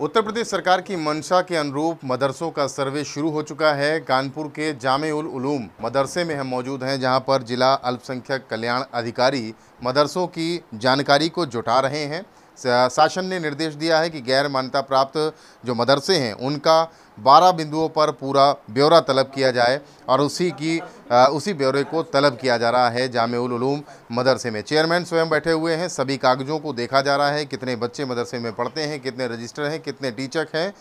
उत्तर प्रदेश सरकार की मंशा के अनुरूप मदरसों का सर्वे शुरू हो चुका है कानपुर के जामे उल उलूम मदरसे में हम मौजूद हैं जहां पर जिला अल्पसंख्यक कल्याण अधिकारी मदरसों की जानकारी को जुटा रहे हैं शासन ने निर्देश दिया है कि गैर मान्यता प्राप्त जो मदरसे हैं उनका बारह बिंदुओं पर पूरा ब्यौरा तलब किया जाए और उसी की उसी ब्यौरे को तलब किया जा रहा है जामूम मदरसे में चेयरमैन स्वयं बैठे हुए हैं सभी कागजों को देखा जा रहा है कितने बच्चे मदरसे में पढ़ते हैं कितने रजिस्टर हैं कितने टीचर हैं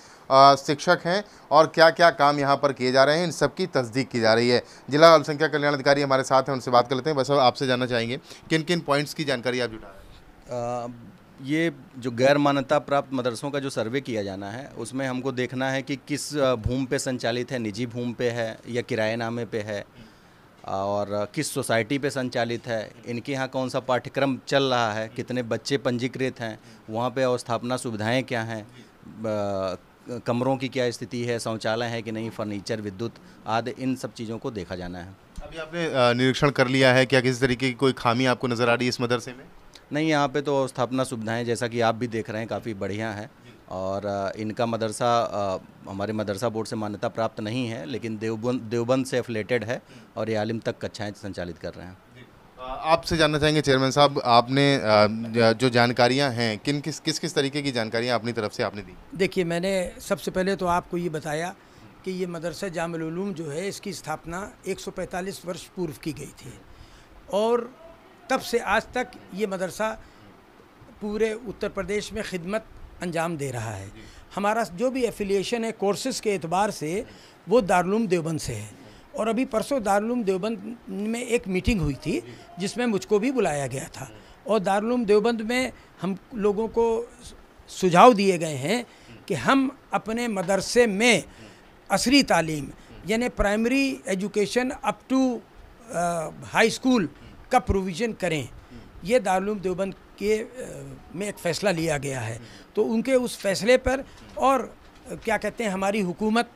शिक्षक हैं और क्या क्या काम यहाँ पर किए जा रहे हैं इन सब की तस्दीक की जा रही है जिला अल्पसंख्यक कल्याण अधिकारी हमारे साथ हैं उनसे बात कर लेते हैं बस आपसे जानना चाहेंगे किन किन पॉइंट्स की जानकारी आप जुटा रहे हैं ये जो गैर मान्यता प्राप्त मदरसों का जो सर्वे किया जाना है उसमें हमको देखना है कि किस भूमि पे संचालित है निजी भूमि पे है या किराए नामे पे है और किस सोसाइटी पे संचालित है इनके यहाँ कौन सा पाठ्यक्रम चल रहा है कितने बच्चे पंजीकृत हैं वहाँ पे अवस्थापना सुविधाएं क्या हैं कमरों की क्या स्थिति है शौचालय है कि नहीं फर्नीचर विद्युत आदि इन सब चीज़ों को देखा जाना है अभी आपने निरीक्षण कर लिया है क्या किसी तरीके की कोई खामी आपको नज़र आ रही है इस मदरसे में नहीं यहाँ पे तो स्थापना सुविधाएं जैसा कि आप भी देख रहे हैं काफ़ी बढ़िया हैं और इनका मदरसा हमारे मदरसा बोर्ड से मान्यता प्राप्त नहीं है लेकिन देवबंद देवबंद से एफिलेटेड है और ये आलिम तक कक्षाएँ संचालित कर रहे हैं आपसे जानना चाहेंगे चेयरमैन साहब आपने जो जानकारियां हैं किन किस किस किस तरीके की जानकारियां अपनी तरफ से आपने दी देखिए मैंने सबसे पहले तो आपको ये बताया कि ये मदरसा जामलूम जो है इसकी स्थापना 145 वर्ष पूर्व की गई थी और तब से आज तक ये मदरसा पूरे उत्तर प्रदेश में खिदमत अंजाम दे रहा है हमारा जो भी एफिलिएशन है कोर्सेज़ के अतबार से वो दारुलूम देवबंद से है और अभी परसों दारुलूम देवबंद में एक मीटिंग हुई थी जिसमें मुझको भी बुलाया गया था और दारुलूम देवबंद में हम लोगों को सुझाव दिए गए हैं कि हम अपने मदरसे में असरी तालीम यानी primary education up to high school का प्रोविज़न करें ये दारूम देवबंद के में एक फ़ैसला लिया गया है तो उनके उस फैसले पर और क्या कहते हैं हमारी हुकूमत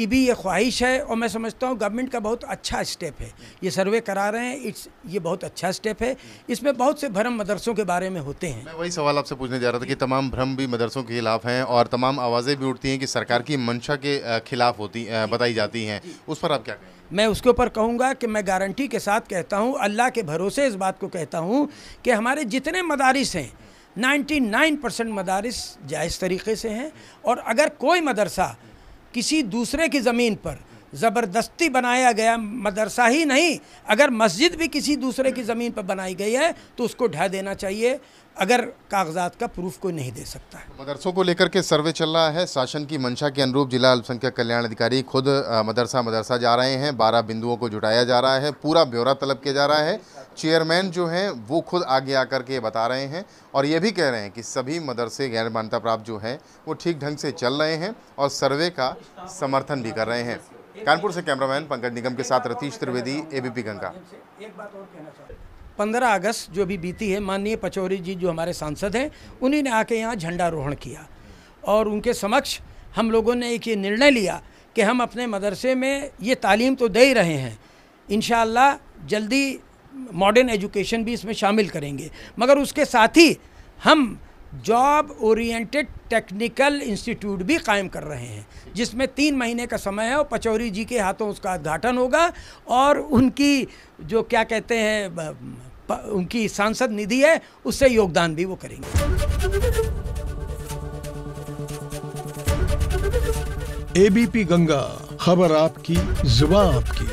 की भी ये ख्वाहिश है और मैं समझता हूँ गवर्नमेंट का बहुत अच्छा स्टेप है ये सर्वे करा रहे हैं इट्स ये बहुत अच्छा स्टेप है इसमें बहुत से भ्रम मदरसों के बारे में होते हैं मैं वही सवाल आपसे पूछने जा रहा था कि तमाम भ्रम भी मदरसों के खिलाफ हैं और तमाम आवाज़ें भी उठती हैं कि सरकार की मंशा के खिलाफ होती बताई जाती हैं उस पर आप क्या कहें मैं उसके ऊपर कहूँगा कि मैं गारंटी के साथ कहता हूँ अल्लाह के भरोसे इस बात को कहता हूँ कि हमारे जितने मदारस हैं 99 परसेंट मदारस जायज़ तरीके से हैं और अगर कोई मदरसा किसी दूसरे की ज़मीन पर ज़बरदस्ती बनाया गया मदरसा ही नहीं अगर मस्जिद भी किसी दूसरे की ज़मीन पर बनाई गई है तो उसको ढह देना चाहिए अगर कागजात का प्रूफ कोई नहीं दे सकता है मदरसों को लेकर के सर्वे चल रहा है शासन की मंशा के अनुरूप जिला अल्पसंख्यक कल्याण अधिकारी खुद मदरसा मदरसा जा रहे हैं बारह बिंदुओं को जुटाया जा रहा है पूरा ब्यौरा तलब किया जा रहा है चेयरमैन जो हैं वो खुद आगे आकर के ये बता रहे हैं और ये भी कह रहे हैं कि सभी मदरसे गैर मान्यता प्राप्त जो हैं वो ठीक ढंग से चल रहे हैं और सर्वे का समर्थन भी कर रहे हैं कानपुर से कैमरामैन पंकज निगम के साथ रतीश त्रिवेदी एबीपी गंगा पंद्रह अगस्त जो भी बीती है माननीय पचौरी जी जो हमारे सांसद हैं उन्हीं ने आके यहाँ झंडारोहण किया और उनके समक्ष हम लोगों ने एक ये निर्णय लिया कि हम अपने मदरसे में ये तालीम तो दे ही रहे हैं इन जल्दी मॉडर्न एजुकेशन भी इसमें शामिल करेंगे मगर उसके साथ ही हम जॉब ओरिएंटेड टेक्निकल इंस्टीट्यूट भी कायम कर रहे हैं जिसमें तीन महीने का समय है और पचौरी जी के हाथों उसका उद्घाटन होगा और उनकी जो क्या कहते हैं उनकी सांसद निधि है उससे योगदान भी वो करेंगे एबीपी गंगा खबर आपकी जुबा आपकी